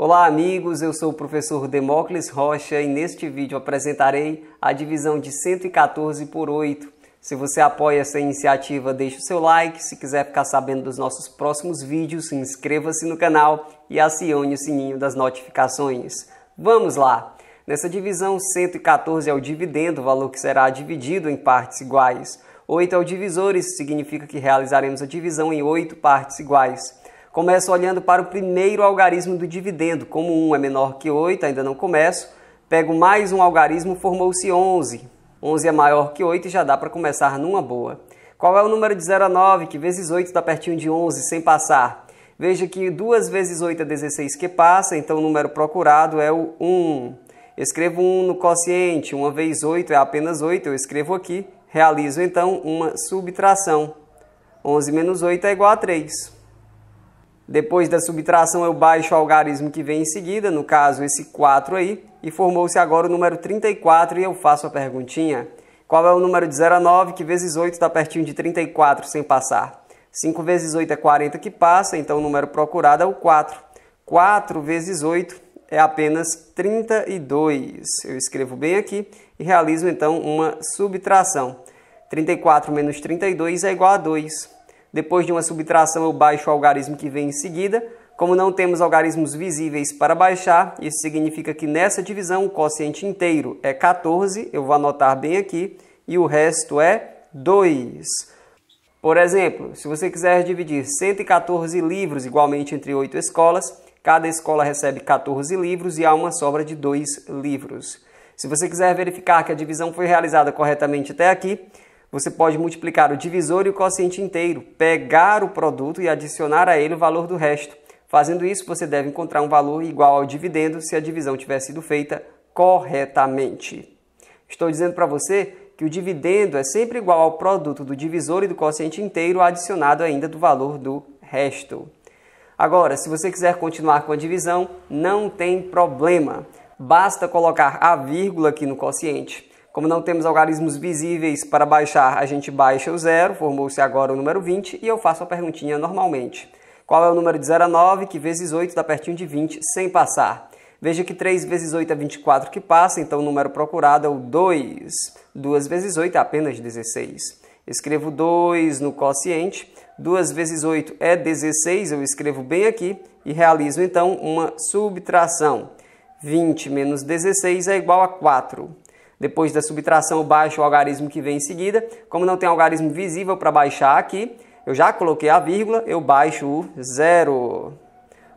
Olá, amigos. Eu sou o professor Demócles Rocha e neste vídeo apresentarei a divisão de 114 por 8. Se você apoia essa iniciativa, deixe o seu like. Se quiser ficar sabendo dos nossos próximos vídeos, inscreva-se no canal e acione o sininho das notificações. Vamos lá! Nessa divisão, 114 é o dividendo, valor que será dividido em partes iguais. 8 é o divisor, isso significa que realizaremos a divisão em 8 partes iguais. Começo olhando para o primeiro algarismo do dividendo. Como 1 é menor que 8, ainda não começo. Pego mais um algarismo, formou-se 11. 11 é maior que 8 e já dá para começar numa boa. Qual é o número de 0 a 9, que vezes 8 está pertinho de 11, sem passar? Veja que 2 vezes 8 é 16 que passa, então o número procurado é o 1. Escrevo 1 no quociente, 1 vezes 8 é apenas 8, eu escrevo aqui. Realizo então uma subtração. 11 menos 8 é igual a 3. Depois da subtração, eu baixo o algarismo que vem em seguida, no caso esse 4 aí, e formou-se agora o número 34 e eu faço a perguntinha. Qual é o número de 0 a 9 que vezes 8 está pertinho de 34 sem passar? 5 vezes 8 é 40 que passa, então o número procurado é o 4. 4 vezes 8 é apenas 32. Eu escrevo bem aqui e realizo então uma subtração. 34 menos 32 é igual a 2. Depois de uma subtração, eu baixo o algarismo que vem em seguida. Como não temos algarismos visíveis para baixar, isso significa que nessa divisão o quociente inteiro é 14, eu vou anotar bem aqui, e o resto é 2. Por exemplo, se você quiser dividir 114 livros igualmente entre 8 escolas, cada escola recebe 14 livros e há uma sobra de 2 livros. Se você quiser verificar que a divisão foi realizada corretamente até aqui, você pode multiplicar o divisor e o quociente inteiro, pegar o produto e adicionar a ele o valor do resto. Fazendo isso, você deve encontrar um valor igual ao dividendo se a divisão tiver sido feita corretamente. Estou dizendo para você que o dividendo é sempre igual ao produto do divisor e do quociente inteiro adicionado ainda do valor do resto. Agora, se você quiser continuar com a divisão, não tem problema. Basta colocar a vírgula aqui no quociente. Como não temos algarismos visíveis para baixar, a gente baixa o zero, formou-se agora o número 20, e eu faço a perguntinha normalmente. Qual é o número de 0 a 9, que vezes 8 dá pertinho de 20, sem passar? Veja que 3 vezes 8 é 24 que passa, então o número procurado é o 2. 2 vezes 8 é apenas 16. Escrevo 2 no quociente, 2 vezes 8 é 16, eu escrevo bem aqui e realizo então uma subtração. 20 menos 16 é igual a 4. Depois da subtração, eu baixo o algarismo que vem em seguida. Como não tem algarismo visível para baixar aqui, eu já coloquei a vírgula, eu baixo o zero.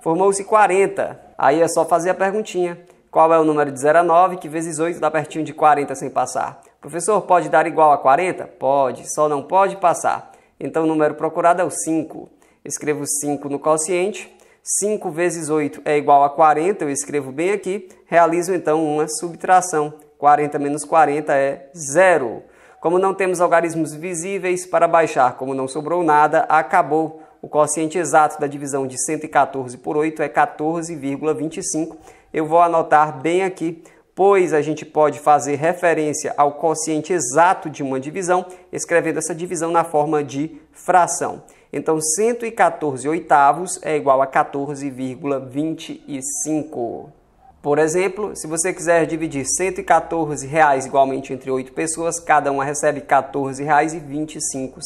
Formou-se 40. Aí é só fazer a perguntinha. Qual é o número de 0 a 9, que vezes 8 dá pertinho de 40 sem passar? Professor, pode dar igual a 40? Pode, só não pode passar. Então o número procurado é o 5. Escrevo 5 no quociente. 5 vezes 8 é igual a 40, eu escrevo bem aqui. Realizo então uma subtração. 40 menos 40 é zero. Como não temos algarismos visíveis para baixar, como não sobrou nada, acabou. O quociente exato da divisão de 114 por 8 é 14,25. Eu vou anotar bem aqui, pois a gente pode fazer referência ao quociente exato de uma divisão, escrevendo essa divisão na forma de fração. Então, 114 oitavos é igual a 14,25. Por exemplo, se você quiser dividir R$ 114 reais igualmente entre oito pessoas, cada uma recebe R$ 14,25.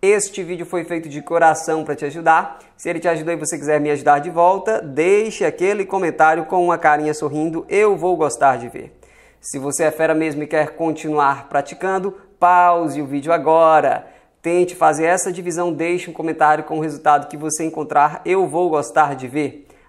Este vídeo foi feito de coração para te ajudar. Se ele te ajudou e você quiser me ajudar de volta, deixe aquele comentário com uma carinha sorrindo, eu vou gostar de ver. Se você é fera mesmo e quer continuar praticando, pause o vídeo agora. Tente fazer essa divisão, deixe um comentário com o resultado que você encontrar, eu vou gostar de ver.